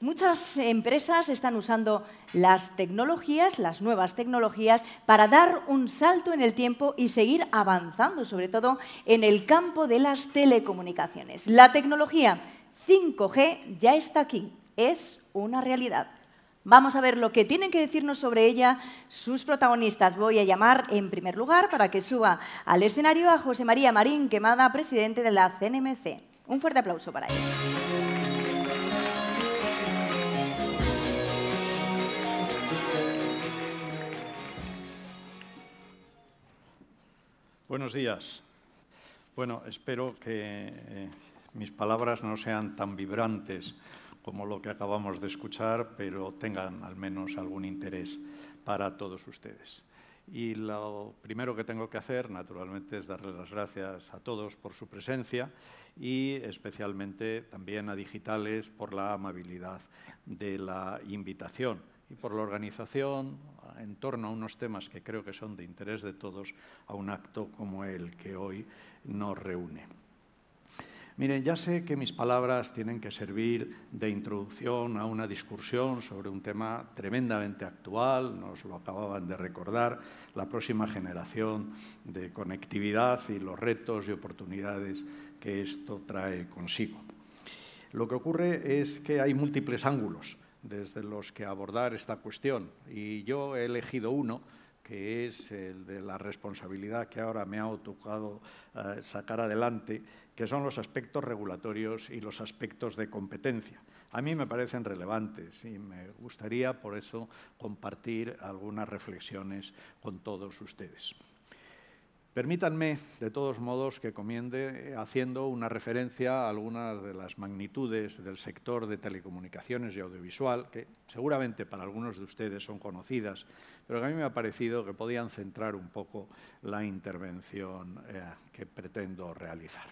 Muchas empresas están usando las tecnologías, las nuevas tecnologías, para dar un salto en el tiempo y seguir avanzando, sobre todo en el campo de las telecomunicaciones. La tecnología 5G ya está aquí, es una realidad. Vamos a ver lo que tienen que decirnos sobre ella sus protagonistas. Voy a llamar en primer lugar para que suba al escenario a José María Marín Quemada, presidente de la CNMC. Un fuerte aplauso para él. Buenos días. Bueno, espero que eh, mis palabras no sean tan vibrantes como lo que acabamos de escuchar, pero tengan al menos algún interés para todos ustedes. Y lo primero que tengo que hacer, naturalmente, es darles las gracias a todos por su presencia y especialmente también a Digitales por la amabilidad de la invitación y por la organización, en torno a unos temas que creo que son de interés de todos a un acto como el que hoy nos reúne. Miren, ya sé que mis palabras tienen que servir de introducción a una discusión sobre un tema tremendamente actual, nos lo acababan de recordar, la próxima generación de conectividad y los retos y oportunidades que esto trae consigo. Lo que ocurre es que hay múltiples ángulos desde los que abordar esta cuestión. Y yo he elegido uno, que es el de la responsabilidad que ahora me ha tocado eh, sacar adelante, que son los aspectos regulatorios y los aspectos de competencia. A mí me parecen relevantes y me gustaría, por eso, compartir algunas reflexiones con todos ustedes. Permítanme, de todos modos, que comiende eh, haciendo una referencia a algunas de las magnitudes del sector de telecomunicaciones y audiovisual, que seguramente para algunos de ustedes son conocidas, pero que a mí me ha parecido que podían centrar un poco la intervención eh, que pretendo realizar.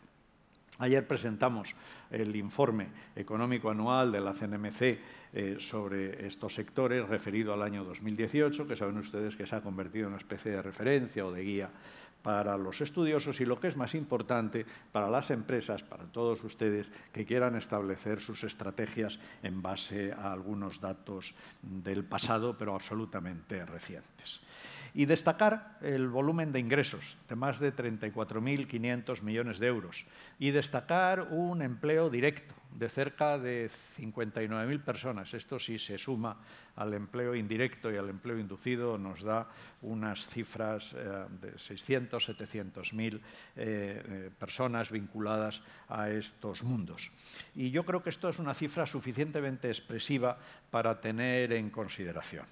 Ayer presentamos el informe económico anual de la CNMC eh, sobre estos sectores referido al año 2018, que saben ustedes que se ha convertido en una especie de referencia o de guía para los estudiosos y lo que es más importante para las empresas, para todos ustedes que quieran establecer sus estrategias en base a algunos datos del pasado, pero absolutamente recientes y destacar el volumen de ingresos de más de 34.500 millones de euros y destacar un empleo directo de cerca de 59.000 personas. Esto si se suma al empleo indirecto y al empleo inducido nos da unas cifras eh, de 600, 700.000 eh, eh, personas vinculadas a estos mundos. Y yo creo que esto es una cifra suficientemente expresiva para tener en consideración.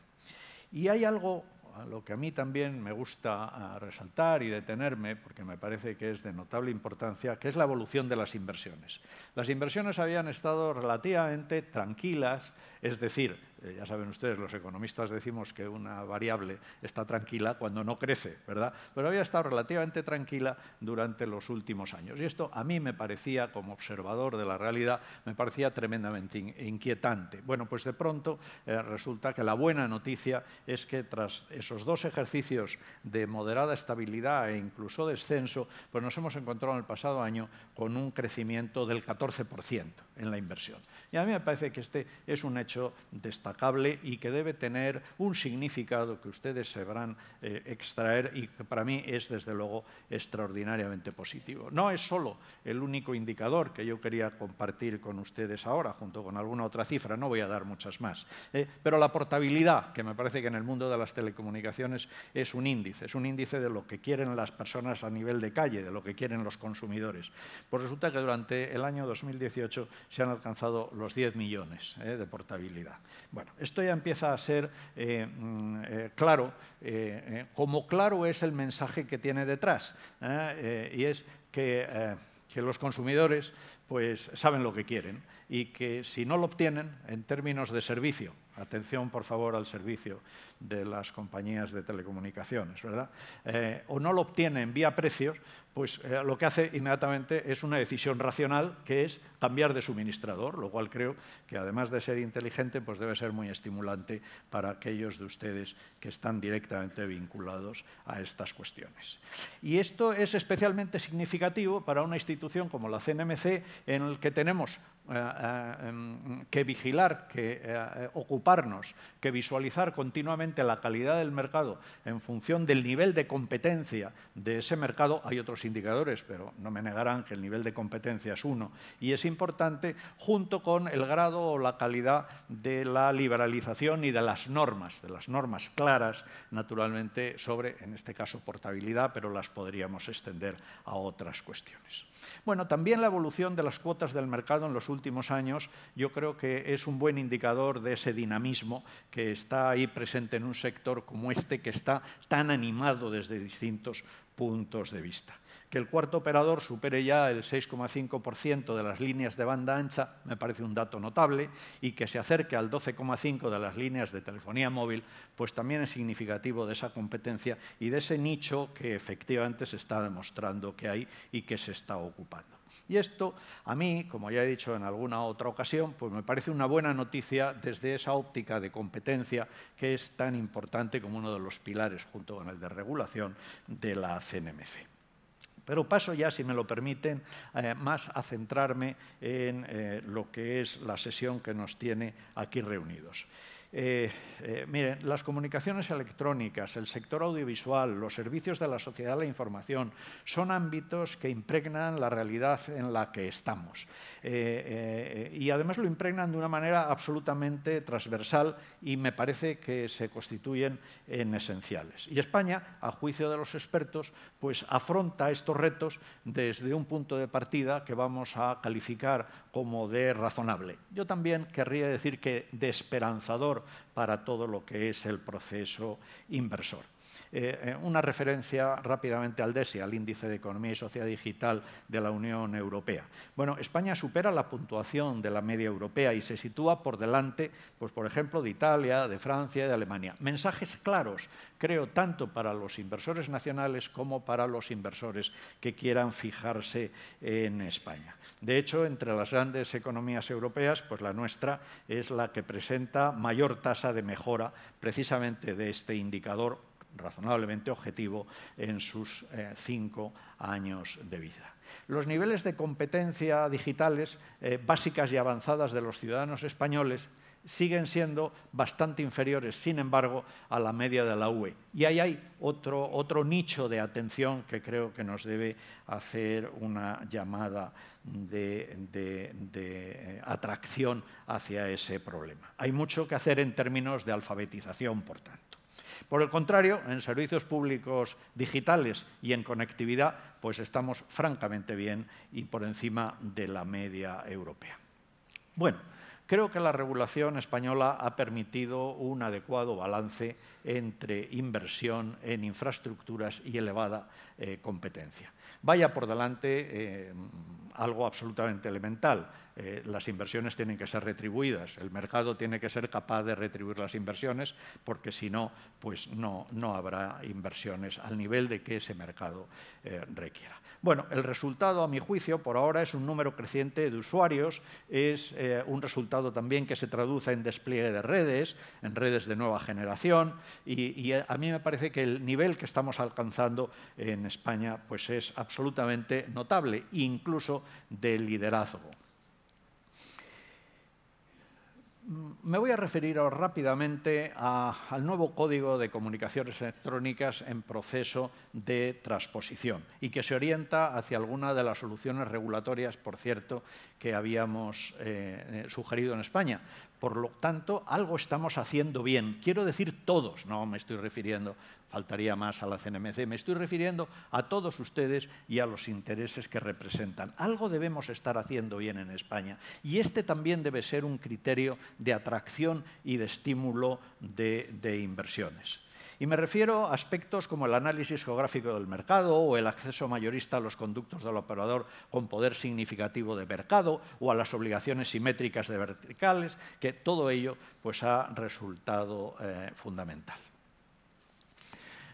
Y hay algo lo que a mí también me gusta resaltar y detenerme, porque me parece que es de notable importancia, que es la evolución de las inversiones. Las inversiones habían estado relativamente tranquilas es decir, eh, ya saben ustedes, los economistas decimos que una variable está tranquila cuando no crece, ¿verdad? Pero había estado relativamente tranquila durante los últimos años. Y esto a mí me parecía, como observador de la realidad, me parecía tremendamente inquietante. Bueno, pues de pronto eh, resulta que la buena noticia es que tras esos dos ejercicios de moderada estabilidad e incluso descenso, pues nos hemos encontrado en el pasado año con un crecimiento del 14% en la inversión. Y a mí me parece que este es un hecho destacable y que debe tener un significado que ustedes sabrán eh, extraer y que para mí es, desde luego, extraordinariamente positivo. No es solo el único indicador que yo quería compartir con ustedes ahora, junto con alguna otra cifra, no voy a dar muchas más, eh, pero la portabilidad, que me parece que en el mundo de las telecomunicaciones es un índice, es un índice de lo que quieren las personas a nivel de calle, de lo que quieren los consumidores. Pues resulta que durante el año 2018 se han alcanzado los 10 millones eh, de portabilidad bueno, esto ya empieza a ser eh, mm, eh, claro, eh, como claro es el mensaje que tiene detrás, y es que, que los consumidores pues, saben lo que quieren y que si no lo obtienen en términos de servicio, Atención, por favor, al servicio de las compañías de telecomunicaciones, ¿verdad? Eh, o no lo obtienen vía precios, pues eh, lo que hace inmediatamente es una decisión racional, que es cambiar de suministrador, lo cual creo que además de ser inteligente, pues debe ser muy estimulante para aquellos de ustedes que están directamente vinculados a estas cuestiones. Y esto es especialmente significativo para una institución como la CNMC, en el que tenemos eh, eh, em, que vigilar, que eh, ocuparnos, que visualizar continuamente la calidad del mercado en función del nivel de competencia de ese mercado. Hay otros indicadores, pero no me negarán que el nivel de competencia es uno y es importante junto con el grado o la calidad de la liberalización y de las normas, de las normas claras, naturalmente, sobre, en este caso, portabilidad, pero las podríamos extender a otras cuestiones. Bueno, también la evolución de las cuotas del mercado en los últimos últimos años, yo creo que es un buen indicador de ese dinamismo que está ahí presente en un sector como este, que está tan animado desde distintos puntos de vista. Que el cuarto operador supere ya el 6,5% de las líneas de banda ancha me parece un dato notable y que se acerque al 12,5% de las líneas de telefonía móvil, pues también es significativo de esa competencia y de ese nicho que efectivamente se está demostrando que hay y que se está ocupando. Y esto, a mí, como ya he dicho en alguna otra ocasión, pues me parece una buena noticia desde esa óptica de competencia que es tan importante como uno de los pilares, junto con el de regulación, de la CNMC. Pero paso ya, si me lo permiten, eh, más a centrarme en eh, lo que es la sesión que nos tiene aquí reunidos. Eh, eh, miren, las comunicaciones electrónicas, el sector audiovisual, los servicios de la sociedad de la información, son ámbitos que impregnan la realidad en la que estamos. Eh, y además lo impregnan de una manera absolutamente transversal y me parece que se constituyen en esenciales. Y España, a juicio de los expertos, pues afronta estos retos desde un punto de partida que vamos a calificar como de razonable. Yo también querría decir que de esperanzador para todo lo que es el proceso inversor. Eh, eh, una referencia rápidamente al DESI, al Índice de Economía y Sociedad Digital de la Unión Europea. Bueno, España supera la puntuación de la media europea y se sitúa por delante, pues, por ejemplo, de Italia, de Francia y de Alemania. Mensajes claros, creo, tanto para los inversores nacionales como para los inversores que quieran fijarse en España. De hecho, entre las grandes economías europeas, pues la nuestra es la que presenta mayor tasa de mejora precisamente de este indicador razonablemente objetivo en sus eh, cinco años de vida. Los niveles de competencia digitales eh, básicas y avanzadas de los ciudadanos españoles siguen siendo bastante inferiores, sin embargo, a la media de la UE. Y ahí hay otro, nicho de atención que creo que nos debe hacer una llamada de eh, atracción hacia ese problema. Hay mucho que hacer en términos de alfabetización, por tanto. Por el contrario, en servicios públicos digitales y en conectividad, pues estamos francamente bien y por encima de la media europea. Bueno, creo que la regulación española ha permitido un adecuado balance entre inversión en infraestructuras y elevada eh, competencia. Vaya por delante eh, algo absolutamente elemental. Eh, las inversiones tienen que ser retribuidas, el mercado tiene que ser capaz de retribuir las inversiones, porque si no, pues no, no habrá inversiones al nivel de que ese mercado eh, requiera. Bueno, el resultado, a mi juicio, por ahora es un número creciente de usuarios, es un resultado también que se traduce en despliegue de redes, en redes de nueva generación, y, y, a mí me parece que el nivel que estamos alcanzando en España pues es absolutamente notable, incluso de liderazgo. Mm, me voy a referir rápidamente al nuevo Código de Comunicaciones Electrónicas en proceso de transposición y que se orienta hacia alguna de las soluciones regulatorias, por cierto, que habíamos eh, eh, sugerido en España. Por lo tanto, algo estamos haciendo bien. Quiero decir todos, no me estoy refiriendo, faltaría más a la CNMC, me estoy refiriendo a todos ustedes y a los intereses que representan. Algo debemos estar haciendo bien en España y este también debe ser un criterio de atracción y de estímulo de, inversiones. Y me refiero a aspectos como el análisis geográfico del mercado o el acceso mayorista a los conductos del operador con poder significativo de mercado o a las obligaciones simétricas de verticales, que todo ello pues, ha resultado eh, fundamental.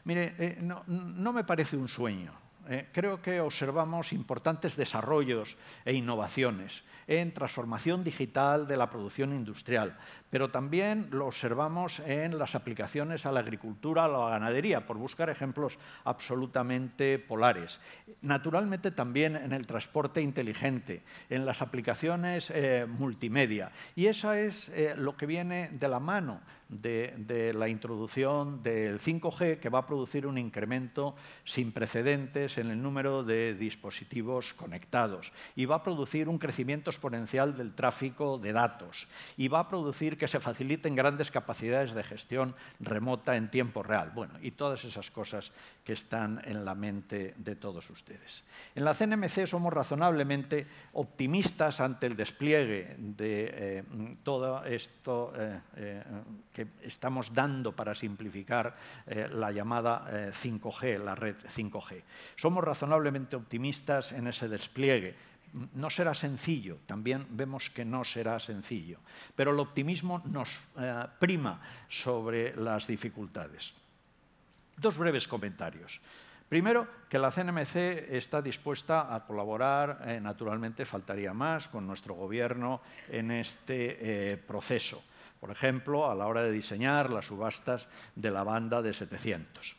Mire, eh, no me parece un sueño ¿eh? creo que observamos importantes desarrollos e innovaciones en transformación digital de la producción industrial, pero también lo observamos en las aplicaciones a la agricultura, a la ganadería, por buscar ejemplos absolutamente polares. Naturalmente también en el transporte inteligente, en las aplicaciones eh, multimedia. Y eso es eh, lo que viene de la mano de, la introducción del 5G, que va a producir un incremento sin precedentes en el número de dispositivos conectados y va a producir un crecimiento exponencial del tráfico de datos y va a producir que se faciliten grandes capacidades de gestión remota en tiempo real. Bueno, y todas esas cosas están en la mente de todos ustedes. En la CNMC somos razonablemente optimistas ante el despliegue de eh, todo esto eh, eh, que estamos dando para simplificar la llamada 5G, la red 5G. Somos razonablemente optimistas en ese despliegue, no será sencillo, también vemos que no será sencillo, pero el optimismo nos prima sobre las dificultades. Dos breves comentarios. Primero, que la CNMC está dispuesta a colaborar, eh, naturalmente faltaría más, con nuestro gobierno en este eh, proceso. Por ejemplo, a la hora de diseñar las subastas de la banda de 700.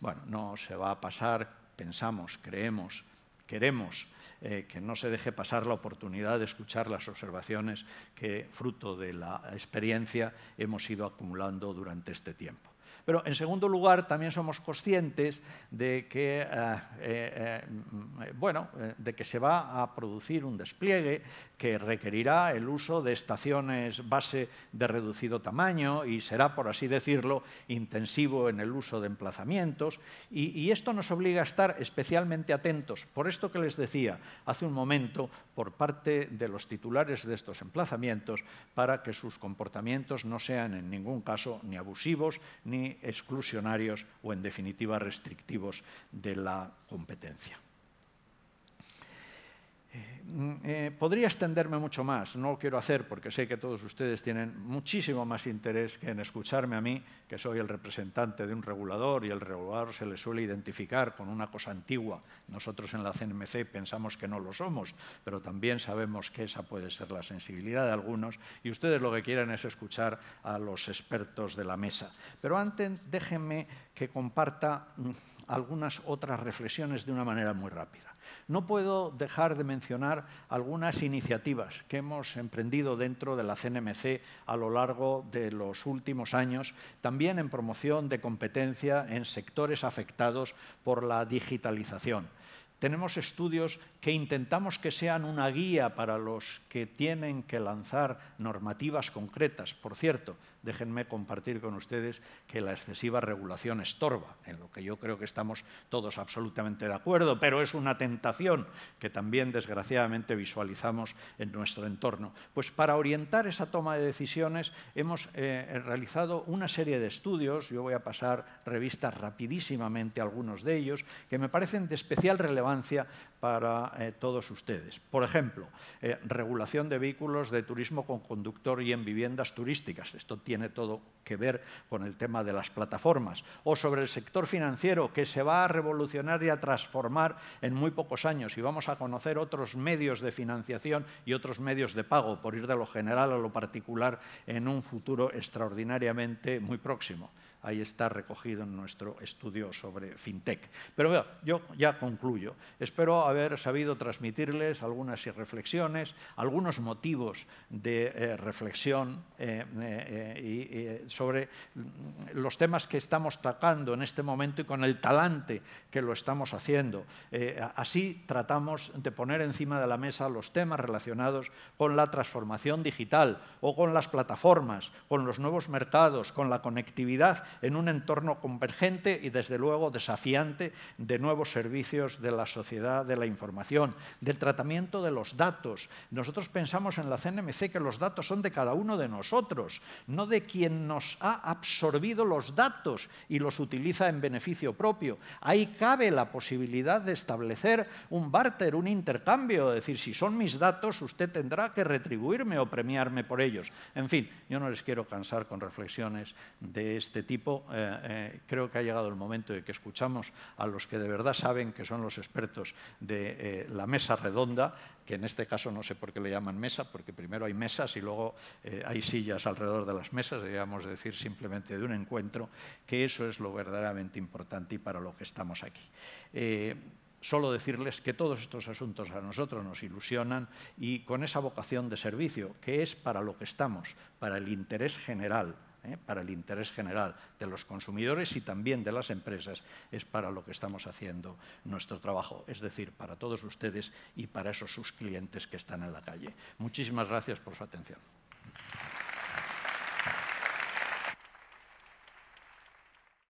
Bueno, no se va a pasar, pensamos, creemos, queremos eh, que no se deje pasar la oportunidad de escuchar las observaciones que, fruto de la experiencia, hemos ido acumulando durante este tiempo. Pero, en segundo lugar, también somos conscientes de que, eh, eh, mm, bueno, eh, de que se va a producir un despliegue que requerirá el uso de estaciones base de reducido tamaño y será, por así decirlo, intensivo en el uso de emplazamientos. Y, y esto nos obliga a estar especialmente atentos, por esto que les decía hace un momento, por parte de los titulares de estos emplazamientos, para que sus comportamientos no sean en ningún caso ni abusivos ni exclusionarios o, en definitiva, restrictivos de la competencia. Mm, eh, podría extenderme mucho más, no lo quiero hacer porque sé que todos ustedes tienen muchísimo más interés que en escucharme a mí, que soy el representante de un regulador y el regulador se le suele identificar con una cosa antigua. Nosotros en la CNMC pensamos que no lo somos, pero también sabemos que esa puede ser la sensibilidad de algunos y ustedes lo que quieren es escuchar a los expertos de la mesa. Pero antes déjenme que comparta mm, algunas otras reflexiones de una manera muy rápida no puedo dejar de mencionar algunas iniciativas que hemos emprendido dentro de la CNMC a lo largo de los últimos años, también en promoción de competencia en sectores afectados por la digitalización tenemos estudios que intentamos que sean una guía para los que tienen que lanzar normativas concretas. Por cierto, déjenme compartir con ustedes que la excesiva regulación estorba, en lo que yo creo que estamos todos absolutamente de acuerdo, pero es una tentación que también desgraciadamente visualizamos en nuestro entorno. Pues para orientar esa toma de decisiones hemos eh, realizado una serie de estudios, yo voy a pasar revistas rapidísimamente algunos de ellos, que me parecen de especial relevancia para eh, todos ustedes. Por ejemplo, eh, regulación de vehículos de turismo con conductor y en viviendas turísticas. Esto tiene todo que ver con el tema de las plataformas. O sobre el sector financiero, que se va a revolucionar y a transformar en muy pocos años y vamos a conocer otros medios de financiación y otros medios de pago, por ir de lo general a lo particular, en un futuro extraordinariamente muy próximo ahí está recogido en nuestro estudio sobre FinTech. Pero bueno, yo ya concluyo. Espero haber sabido transmitirles algunas reflexiones, algunos motivos de eh, reflexión eh, eh, y, sobre mm, los temas que estamos tocando en este momento y con el talante que lo estamos haciendo. así tratamos de poner encima de la mesa los temas relacionados con la transformación digital o con las plataformas, con los nuevos mercados, con la conectividad en un entorno convergente y desde luego desafiante de nuevos servicios de la sociedad de la información, del tratamiento de los datos. Nosotros pensamos en la CNMC que los datos son de cada uno de nosotros, no de quien nos ha absorbido los datos y los utiliza en beneficio propio. Ahí cabe la posibilidad de establecer un barter, un intercambio, decir, si son mis datos, usted tendrá que retribuirme o premiarme por ellos. En fin, yo no les quiero cansar con reflexiones de este tipo. Eh, eh, creo que ha llegado el momento de que escuchamos a los que de verdad saben que son los expertos de eh, la mesa redonda, que en este caso no sé por qué le llaman mesa, porque primero hay mesas y luego eh, hay sillas alrededor de las mesas, digamos decir simplemente de un encuentro, que eso es lo verdaderamente importante y para lo que estamos aquí. Eh, solo decirles que todos estos asuntos a nosotros nos ilusionan y con esa vocación de servicio, que es para lo que estamos, para el interés general ¿eh? para el interés general de los consumidores y también de las empresas, es para lo que estamos haciendo nuestro trabajo, es decir, para todos ustedes y para esos sus clientes que están en la calle. Muchísimas gracias por su atención.